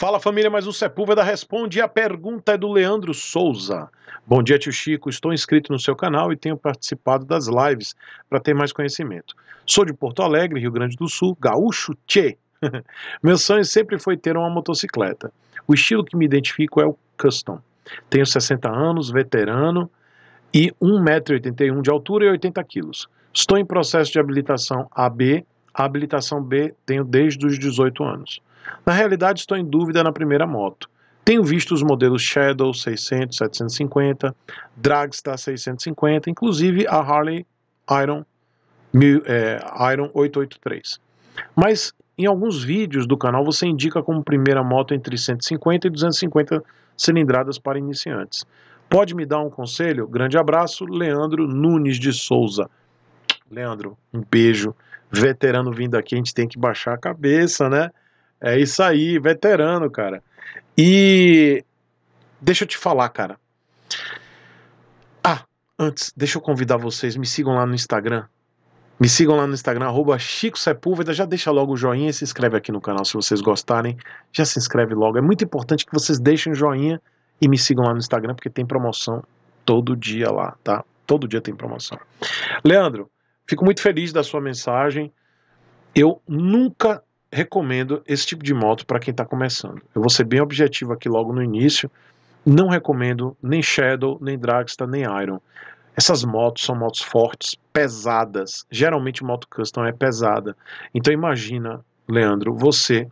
Fala família, mas o Sepúlveda responde. A pergunta é do Leandro Souza. Bom dia, tio Chico. Estou inscrito no seu canal e tenho participado das lives para ter mais conhecimento. Sou de Porto Alegre, Rio Grande do Sul, gaúcho tchê. Meu sonho sempre foi ter uma motocicleta. O estilo que me identifico é o custom. Tenho 60 anos, veterano e 1,81m de altura e 80kg. Estou em processo de habilitação AB. A habilitação B tenho desde os 18 anos. Na realidade, estou em dúvida na primeira moto. Tenho visto os modelos Shadow 600, 750, Dragstar 650, inclusive a Harley Iron, mil, é, Iron 883. Mas em alguns vídeos do canal você indica como primeira moto entre 150 e 250 cilindradas para iniciantes. Pode me dar um conselho? Grande abraço, Leandro Nunes de Souza. Leandro, um beijo. Veterano vindo aqui, a gente tem que baixar a cabeça, né? É isso aí, veterano, cara. E deixa eu te falar, cara. Ah, antes, deixa eu convidar vocês, me sigam lá no Instagram. Me sigam lá no Instagram, arroba Chico Sepúlveda. Já deixa logo o joinha, se inscreve aqui no canal se vocês gostarem. Já se inscreve logo. É muito importante que vocês deixem o joinha e me sigam lá no Instagram, porque tem promoção todo dia lá, tá? Todo dia tem promoção. Leandro, fico muito feliz da sua mensagem. Eu nunca recomendo esse tipo de moto para quem está começando. Eu vou ser bem objetivo aqui logo no início. Não recomendo nem Shadow, nem Dragster, nem Iron. Essas motos são motos fortes, pesadas. Geralmente moto custom é pesada. Então imagina, Leandro, você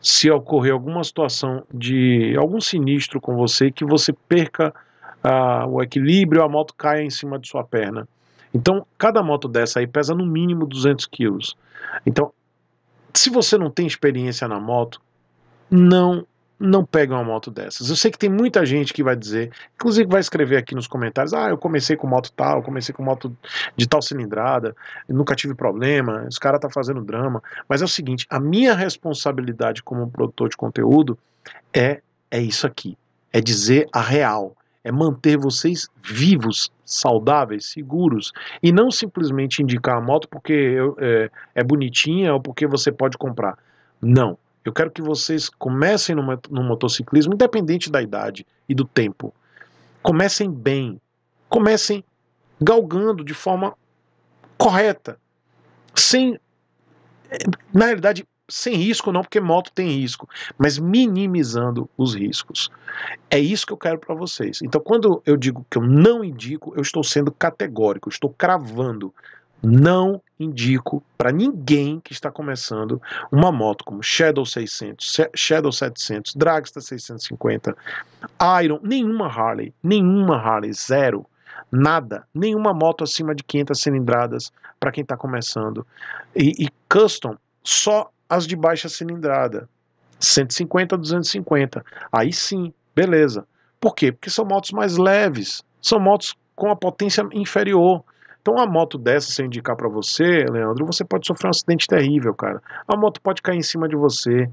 se ocorrer alguma situação de algum sinistro com você que você perca ah, o equilíbrio, a moto caia em cima de sua perna. Então, cada moto dessa aí pesa no mínimo 200 quilos. Então, se você não tem experiência na moto, não não pega uma moto dessas. Eu sei que tem muita gente que vai dizer, inclusive vai escrever aqui nos comentários: ah, eu comecei com moto tal, comecei com moto de tal cilindrada, nunca tive problema, esse cara tá fazendo drama. Mas é o seguinte: a minha responsabilidade como produtor de conteúdo é, é isso aqui, é dizer a real é manter vocês vivos, saudáveis, seguros e não simplesmente indicar a moto porque é, é bonitinha ou porque você pode comprar. Não. Eu quero que vocês comecem no, no motociclismo, independente da idade e do tempo. Comecem bem. Comecem galgando de forma correta. Sem. É, na realidade, sem risco não, porque moto tem risco, mas minimizando os riscos. É isso que eu quero para vocês. Então, quando eu digo que eu não indico, eu estou sendo categórico, estou cravando. Não indico para ninguém que está começando uma moto como Shadow 600, Shadow 700, Dragster 650, Iron, nenhuma Harley, nenhuma Harley, zero, nada, nenhuma moto acima de 500 cilindradas para quem está começando. E, e custom, só as de baixa cilindrada, 150 a 250. Aí sim, beleza. Por quê? Porque são motos mais leves, são motos com a potência inferior. Então, uma moto dessa, se eu indicar para você, Leandro, você pode sofrer um acidente terrível, cara. A moto pode cair em cima de você,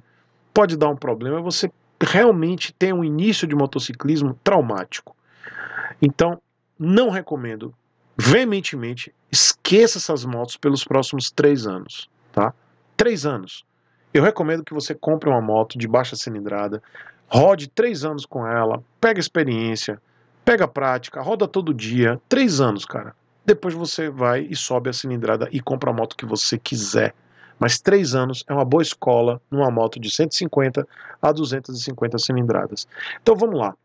pode dar um problema, você realmente tem um início de motociclismo traumático. Então, não recomendo veementemente, esqueça essas motos pelos próximos três anos, tá? Três anos. Eu recomendo que você compre uma moto de baixa cilindrada, rode três anos com ela, pega experiência, pega prática, roda todo dia. Três anos, cara. Depois você vai e sobe a cilindrada e compra a moto que você quiser. Mas três anos é uma boa escola numa moto de 150 a 250 cilindradas. Então vamos lá.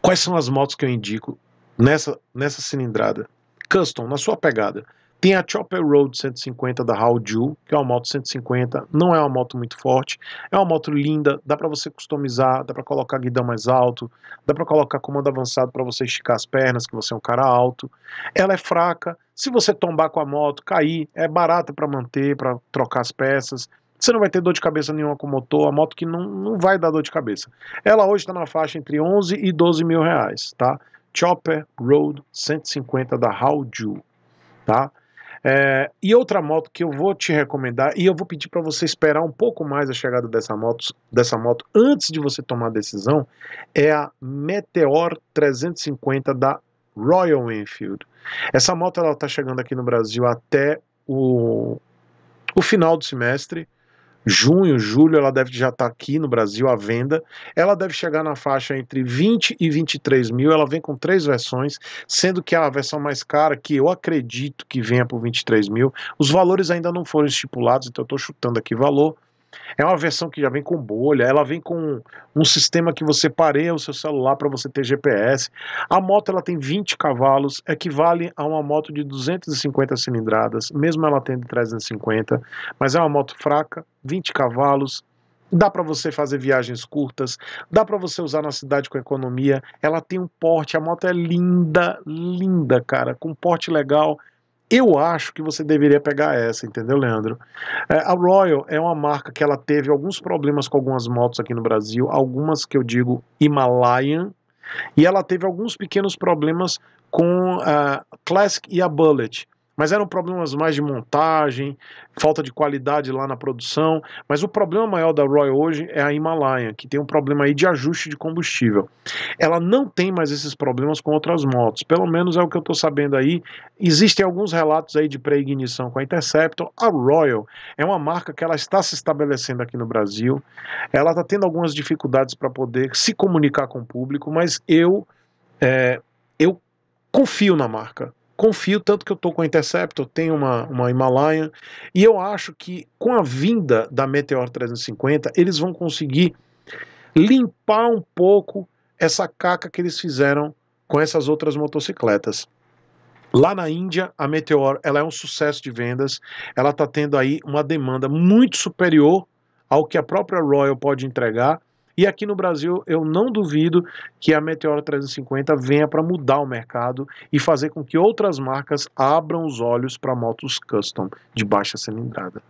Quais são as motos que eu indico nessa, nessa cilindrada? Custom, na sua pegada. Tem a Chopper Road 150 da Howju, que é uma moto 150, não é uma moto muito forte, é uma moto linda, dá para você customizar, dá para colocar guidão mais alto, dá para colocar comando avançado para você esticar as pernas, que você é um cara alto. Ela é fraca, se você tombar com a moto, cair, é barata para manter, para trocar as peças. Você não vai ter dor de cabeça nenhuma com o motor, a moto que não, não vai dar dor de cabeça. Ela hoje está na faixa entre 11 e 12 mil reais, tá? Chopper Road 150 da Howju, tá? É, e outra moto que eu vou te recomendar, e eu vou pedir para você esperar um pouco mais a chegada dessa moto, dessa moto antes de você tomar a decisão, é a Meteor 350 da Royal Enfield. Essa moto ela está chegando aqui no Brasil até o, o final do semestre junho, julho, ela deve já estar tá aqui no Brasil à venda. Ela deve chegar na faixa entre 20 e 23 mil. Ela vem com três versões, sendo que é a versão mais cara, que eu acredito que venha por 23 mil, os valores ainda não foram estipulados, então eu estou chutando aqui valor. É uma versão que já vem com bolha, ela vem com um sistema que você pareia o seu celular para você ter GPS. A moto ela tem 20 cavalos, equivale a uma moto de 250 cilindradas, mesmo ela tendo 350, mas é uma moto fraca, 20 cavalos, dá para você fazer viagens curtas, dá para você usar na cidade com economia. Ela tem um porte, a moto é linda, linda, cara, com porte legal eu acho que você deveria pegar essa, entendeu, Leandro? É, a Royal é uma marca que ela teve alguns problemas com algumas motos aqui no Brasil, algumas que eu digo Himalayan, e ela teve alguns pequenos problemas com a Classic e a Bullet mas eram problemas mais de montagem, falta de qualidade lá na produção. Mas o problema maior da Royal hoje é a Himalaia, que tem um problema aí de ajuste de combustível. Ela não tem mais esses problemas com outras motos, pelo menos é o que eu estou sabendo aí. Existem alguns relatos aí de pré-ignição com a Interceptor. A Royal é uma marca que ela está se estabelecendo aqui no Brasil. Ela está tendo algumas dificuldades para poder se comunicar com o público, mas eu. É, eu confio na marca confio tanto que eu estou com a Interceptor, tenho uma, uma Himalayan, e eu acho que com a vinda da Meteor 350, eles vão conseguir limpar um pouco essa caca que eles fizeram com essas outras motocicletas. Lá na Índia, a Meteor ela é um sucesso de vendas, ela está tendo aí uma demanda muito superior ao que a própria Royal pode entregar, e aqui no Brasil, eu não duvido que a Meteora 350 venha para mudar o mercado e fazer com que outras marcas abram os olhos para motos custom de baixa cilindrada.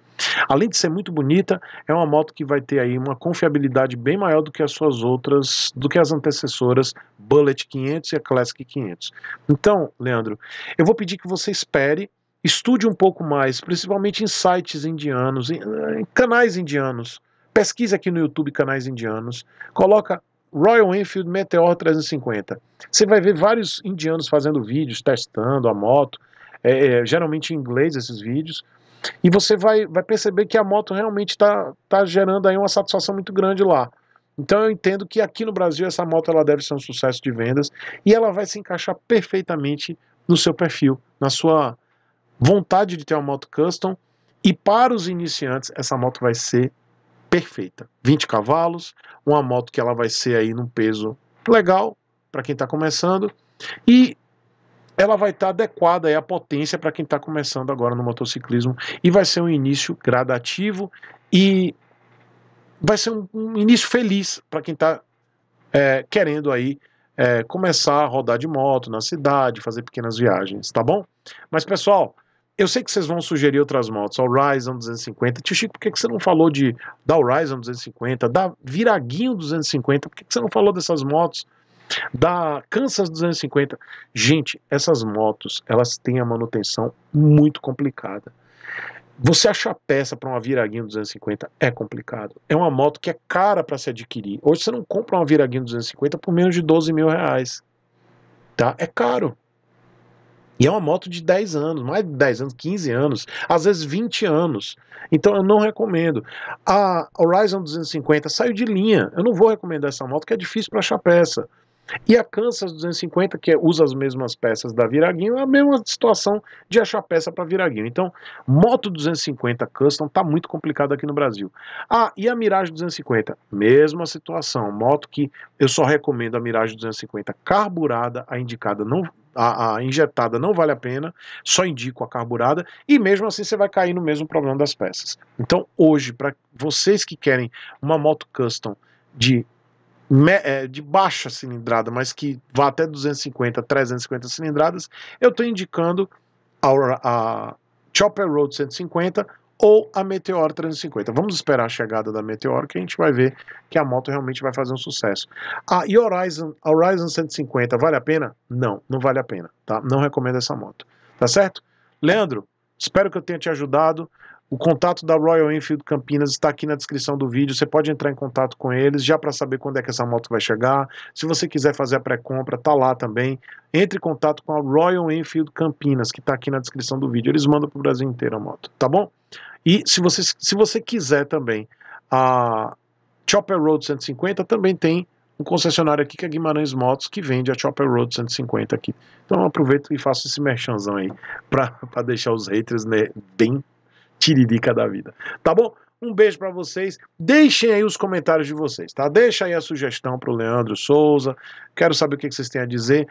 Além de ser muito bonita, é uma moto que vai ter aí uma confiabilidade bem maior do que as suas outras, do que as antecessoras Bullet 500 e a Classic 500. Então, Leandro, eu vou pedir que você espere, estude um pouco mais, principalmente em sites indianos, em, em canais indianos, pesquisa aqui no YouTube canais indianos, coloca Royal Enfield Meteor 350. Você vai ver vários indianos fazendo vídeos, testando a moto, é, é, geralmente em inglês esses vídeos, e você vai, vai perceber que a moto realmente está tá gerando aí uma satisfação muito grande lá. Então eu entendo que aqui no Brasil essa moto ela deve ser um sucesso de vendas e ela vai se encaixar perfeitamente no seu perfil, na sua vontade de ter uma moto custom. E para os iniciantes, essa moto vai ser perfeita. 20 cavalos, uma moto que ela vai ser aí num peso legal para quem está começando e ela vai estar tá adequada aí à potência para quem está começando agora no motociclismo e vai ser um início gradativo e vai ser um, um início feliz para quem está é, querendo aí é, começar a rodar de moto na cidade, fazer pequenas viagens, tá bom? Mas pessoal, eu sei que vocês vão sugerir outras motos, a Horizon 250. Tio Chico, por que, que você não falou de da Horizon 250, da Viraguinho 250? Por que, que você não falou dessas motos? Da Kansas 250. Gente, essas motos, elas têm a manutenção muito complicada. Você achar peça para uma Viraguinho 250 é complicado. É uma moto que é cara para se adquirir. Hoje você não compra uma Viraguinho 250 por menos de 12 mil reais. Tá? É caro. E é uma moto de 10 anos, mais de 10 anos, 15 anos, às vezes 20 anos. Então eu não recomendo. A Horizon 250 saiu de linha. Eu não vou recomendar essa moto, que é difícil para achar peça. E a Kansas 250, que usa as mesmas peças da Viraguinho, é a mesma situação de achar peça para Viraguinho. Então, moto 250 Custom está muito complicado aqui no Brasil. Ah, e a Mirage 250? Mesma situação. Moto que eu só recomendo a Mirage 250 carburada, a indicada não. A, a injetada não vale a pena, só indico a carburada, e mesmo assim você vai cair no mesmo problema das peças. Então, hoje, para vocês que querem uma moto custom de é, de baixa cilindrada, mas que vá até 250, 350 cilindradas, eu estou indicando a, a, Chopper Road 150 ou a Meteor 350. Vamos esperar a chegada da Meteor que a gente vai ver que a moto realmente vai fazer um sucesso. A e Horizon, Horizon 150 vale a pena? Não, não vale a pena, tá? Não recomendo essa moto, tá certo? Leandro, espero que eu tenha te ajudado. O contato da Royal Enfield Campinas está aqui na descrição do vídeo. Você pode entrar em contato com eles já para saber quando é que essa moto vai chegar. Se você quiser fazer a pré-compra, tá lá também. Entre em contato com a Royal Enfield Campinas, que está aqui na descrição do vídeo. Eles mandam para o Brasil inteiro a moto, tá bom? E se você, se você quiser também, a Chopper Road 150 também tem um concessionário aqui que é Guimarães Motos, que vende a Chopper Road 150 aqui. Então aproveito e faço esse merchanzão aí para deixar os haters né, bem tiririca da vida. Tá bom? Um beijo para vocês. Deixem aí os comentários de vocês, tá? Deixa aí a sugestão pro Leandro Souza. Quero saber o que, vocês têm a dizer.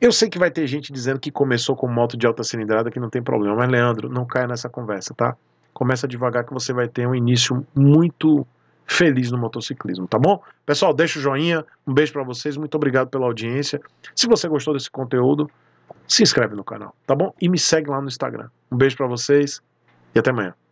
Eu sei que vai ter gente dizendo que começou com moto de alta cilindrada, que não tem problema, mas Leandro, não caia nessa conversa, tá? Começa devagar que você vai ter um início muito feliz no motociclismo, tá bom? Pessoal, deixa o joinha, um beijo para vocês, muito obrigado pela audiência. Se você gostou desse conteúdo, se inscreve no canal, tá bom? E me segue lá no Instagram. Um beijo para vocês e até amanhã.